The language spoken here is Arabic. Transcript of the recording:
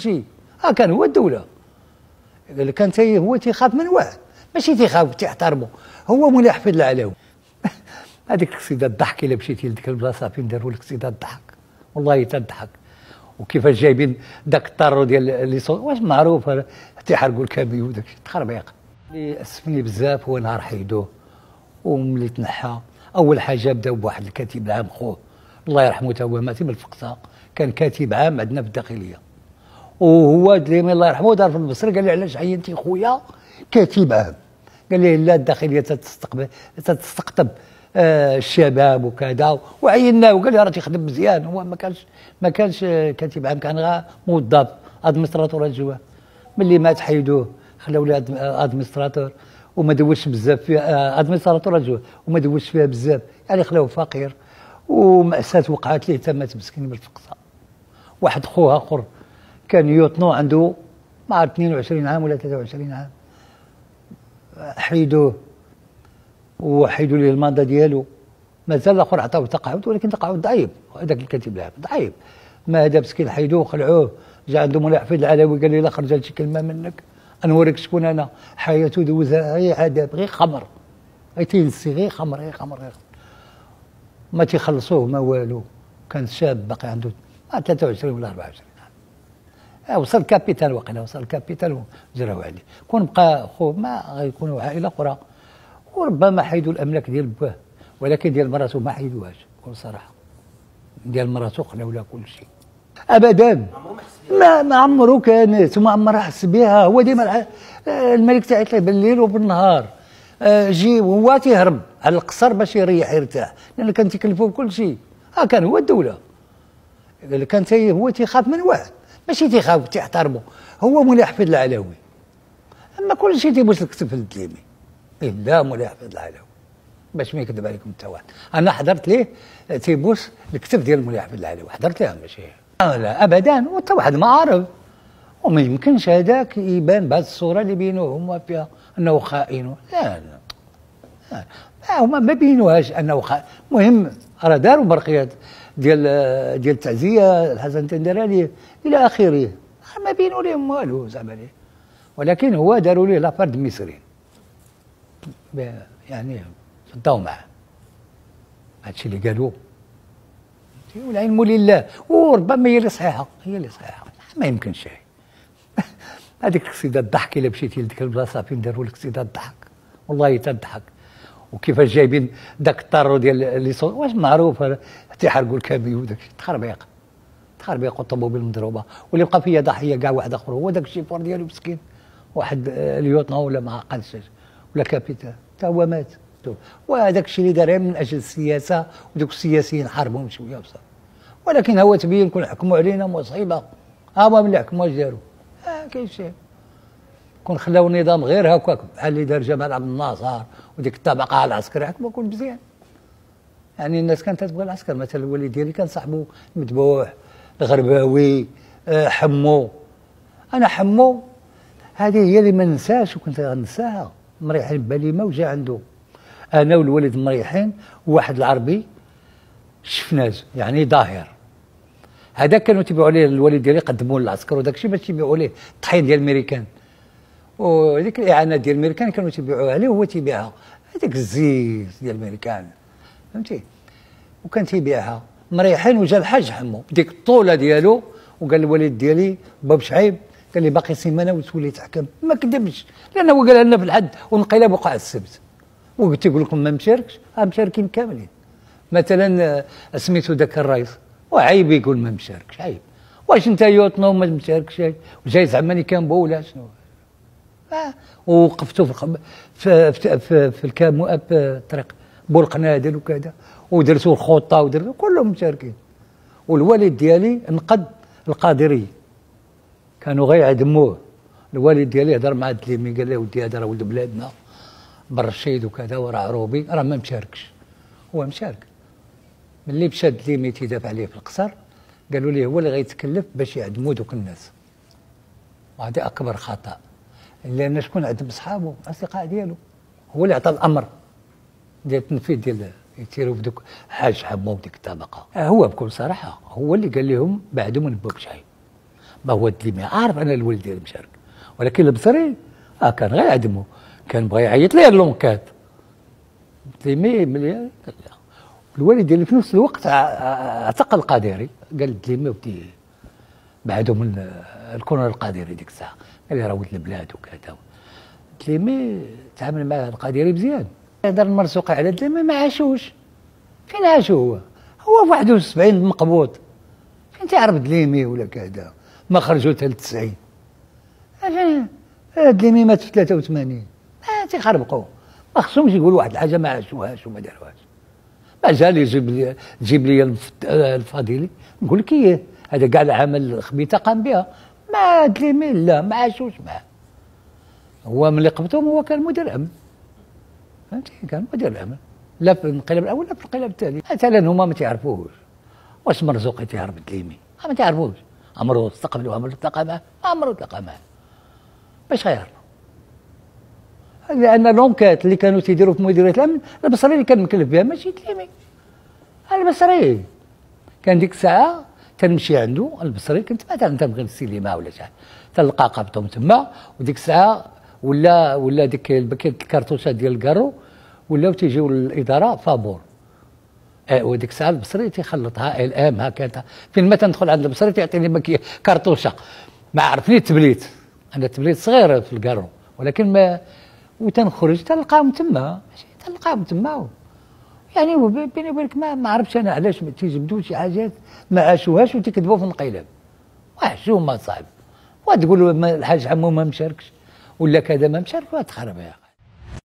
شي اه كان هو الدوله كان تي هو تيخاف من واحد ماشي تيخاف تيحترمو هو مولاي حفيد العلاوي هذيك القصيده الضحك الا مشيتي لديك البلاصه فين داروا القصيده الضحك والله تضحك وكيفاش جايبين داك الطارو ديال اللي واش معروف تيحرقوا الكاميو وداك الشيء تخربيق اللي اسفني بزاف هو نهار حيدوه وملي تنحى اول حاجه بداو بواحد الكاتب العام خوه الله يرحمه تا هو ماتي من الفقصه كان كاتب عام عندنا في الداخليه وهو دريم الله يرحمه دار في البصر قال لي علاش عينتي خويا كاتب عام قال لي لا الداخليه تستقبل تستقطب آه الشباب وكذا وعيناه وقال لي راه تيخدم مزيان هو ما كانش ما كانش كاتب عام كان غير موظف ادمستراتور الجوا ملي مات حيدوه خلاو لي ادمستراتور وما دوش بزاف فيها آه، ادمستراتور الجوا وما دوش فيها بزاف يعني خلاوه فقير ومأساة وقعت ليه تمات مسكين بالفقصه واحد خوها اخر كان يوطنو عنده ما عاد 22 عام ولا 23 عام حيدوه وحيدوا ليه الماندا ديالو مازال الاخر عطاو تقاعد ولكن تقاعد ضعيف هذاك الكاتب العام ضعيف ما هذا مسكين حيدوه خلعوه جا عنده مولاي حفيد العلوي قال لي لا خرج شي كلمه منك نوريك شكون انا حياته دوزها غير عذاب غير خمر غير تينسي غير خمر غير خمر غير ما تيخلصوه ما والو كان شاب باقي عنده 23 ولا 24 وصل كابيتال وقيلا وصل كابيتال وزرعوا عليه كون بقى خوه ما غيكونوا عائله اخرى وربما حيدوا الاملاك ديال باه ولكن ديال مراته ما حيدوهاش بكل صراحه ديال مراته قلاو لها كل شيء ابدا ما ما عمرو كان ثم عمر حس بها هو ديما آه، الملك تاعك بالليل وبالنهار آه، جي هو تيهرب على القصر باش يريح يرتاح لان كان تيكلفو بكل شيء ها كان هو الدوله كان هو تيخاف من واحد ماشي تيخاف تيحترمو هو مولاي حفيظ العلوي اما كل شيء تيبوس تكتب في الدليمي إيه، لا مولاي حفيظ العلوي باش ما يكذب عليكم حتى واحد انا حضرت ليه تيبوس الكتب ديال مولاي حفيظ العلوي حضرت ليه ماشي لا ابدا وانت واحد ما عارف وما يمكنش هذاك يبان بهذ الصوره اللي بينو هما فيها انه خائن لا لا, لا. هما ما بينوهاش انه خائن المهم راه داروا برقيات ديال ديال التعزيه الحسن التندراني الى اخره ما بينوا لهم والو زعما ولكن هو داروا ليه لابارد ميسرين يعني صداو معاه هادشي اللي قالوا والعلم لله وربما هي اللي صحيحه هي اللي صحيحه ما يمكنش هي هذيك القصيده الضحك الا مشيتي لديك البلاصه فين داروا لك قصيده الضحك والله تضحك وكيفاش جايبين داك الطارو ديال ليسونس واش معروف تيحرقوا الكاميو وداك الشيء تخربيق تخربيق والطوموبيل مضروبه واللي بقى فيا ضحيه كاع واحد اخر هو داك الشيفور ديالو مسكين واحد ليوتنا ولا ما عقلش ولا كابيتان حتى هو مات وهذاك الشيء اللي دار من اجل السياسه ودوك السياسيين حاربهم شويه بصح ولكن هو تبين كون حكموا علينا مصيبه هو من اللي حكموا اش داروا آه كاين شيء كون خلاو النظام غير هكاك بحال اللي دار جمال عبد الناصر وديك الطبقه العسكريه ما كون مزيان يعني الناس كانت تبغى العسكر مثلا الوالد ديالي كان صاحبه مذبوح الغرباوي آه، حمو انا حمو هذه هي اللي ما ننساش وكنت غنساها مريحين ما وجا عنده انا والوالد مريحين وواحد العربي شفناه يعني ظاهر هذا كانوا تبيعوا ليه الوالد ديالي قدموه للعسكر وداك الشيء باش يبيعوا ليه الطحين ديال الميريكان وديك الاعانه ديال الميركان كانوا تيبيعوها ليه وهو تيبيعها هذاك الزيت ديال الميركان فهمتي وكان تيبيعها مريحين وجا الحاج حمو ديك الطوله ديالو وقال الوالد ديالي باب شعيب قال لي باقي سيمانه وتولي تحكم ما كذبش لانه هو قال لنا في الحد والانقلاب وقع السبت وقلت يقول لكم ما مشاركش مشاركين كاملين مثلا آه، سميتو ذاك الرئيس وعيب يقول ما مشاركش عيب واش انت يوطنو ما مشاركش وجاي زعما كان بولا ولا شنو ووقفتوا في, في في في في, في الطريق بولقنادل وكذا ودرسوا الخطه ودرسوا كلهم مشاركين والوالد ديالي انقد القادري كانوا غيعدموه الوالد ديالي هضر مع الدليمي قال له ودي هذا راه ولد بلادنا بالرشيد وكذا وراه عروبي راه ما مشاركش هو مشارك ملي مشى الدليمي تيدافع عليه في القصر قالوا لي هو اللي غيتكلف باش يعدموا دوك الناس وهذا اكبر خطأ لان شكون عند صحابه اصدقاء ديالو هو اللي عطى الامر ديال التنفيذ ديال يتيروا في دوك حاج حمو ديك الطبقه آه، هو بكل صراحه هو اللي قال لهم بعدهم من شاي ما هو اللي عارف انا الولد ديال مشارك ولكن البصري اه كان غير عدمه كان بغى يعيط ليه اللونكات تليمي ملي الوالد ديالي في نفس الوقت اعتقل آه، آه، القادري قال لي ودي بعدهم من الكونر القادري ديك الساعه لي راه ولد البلاد وكذا مي تعامل مع القدير مزيان هضر المرزوق على قلت ما عاشوش فين عاشو هو هو في 71 مقبوط فين تعرف دليمي ولا كذا ما خرجوا حتى 90 آه، دليمي مات في 83 ما تيخربقوا ما خصهمش يقولوا واحد الحاجه ما عاشوهاش وما داروهاش مازال يجيب لي تجيب لي الفضيلي نقول لك ايه هذا كاع العمل الخبيثه قام بها ما تليمي لا ما عاشوش معاه هو من اللي قبضهم هو كان مدير امن فهمتي كان مدير الامن لا في الانقلاب الاول لا في الانقلاب الثاني مثلا هما ما تيعرفوش واش مرزوقي تيهرب تليمي ما تيعرفوش امره استقبل امره تلقى معاه امره تلقى معاه باش غيعرفوا لان لونكات اللي كانوا تيديروا في مديريه الامن البصري اللي كان مكلف بها ماشي تليمي البصري كان ديك الساعه تنمشي عنده البصري كنت مثلا تنبغي السينما ولا شي تلقى قابطهم تما وديك الساعه ولا ولا ديك باكيت الكارتوشه ديال الكارو ولاو تيجيو للاداره فابور وديك الساعه البصري تيخلطها ال ام هكذا فين ما تندخل عند البصري تيعطيني كارطوشه ما عرفني تبليت انا تبليت صغير في الكارو ولكن ما وتنخرج تلقاهم تما تلقاهم تما يعني بيني وبينك ما, ما عرفتش انا علاش تيجبدوا شي حاجات ما عاشوهاش وتكذبوا في الانقلاب وحشومه صعب وتقولوا الحاج عمو ما مشاركش ولا كذا ما مشارك وتخربها